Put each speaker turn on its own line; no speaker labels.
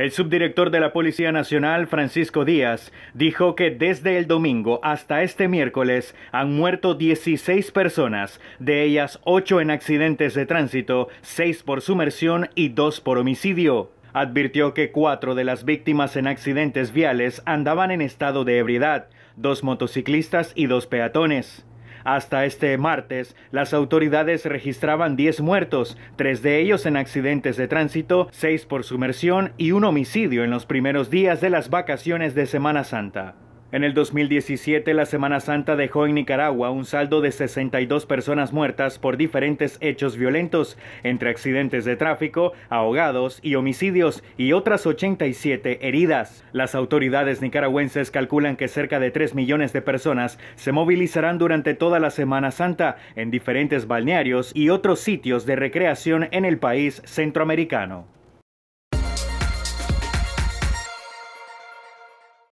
El subdirector de la Policía Nacional, Francisco Díaz, dijo que desde el domingo hasta este miércoles han muerto 16 personas, de ellas 8 en accidentes de tránsito, 6 por sumersión y 2 por homicidio. Advirtió que 4 de las víctimas en accidentes viales andaban en estado de ebriedad, dos motociclistas y dos peatones. Hasta este martes, las autoridades registraban 10 muertos, tres de ellos en accidentes de tránsito, seis por sumersión y un homicidio en los primeros días de las vacaciones de Semana Santa. En el 2017, la Semana Santa dejó en Nicaragua un saldo de 62 personas muertas por diferentes hechos violentos, entre accidentes de tráfico, ahogados y homicidios, y otras 87 heridas. Las autoridades nicaragüenses calculan que cerca de 3 millones de personas se movilizarán durante toda la Semana Santa en diferentes balnearios y otros sitios de recreación en el país centroamericano.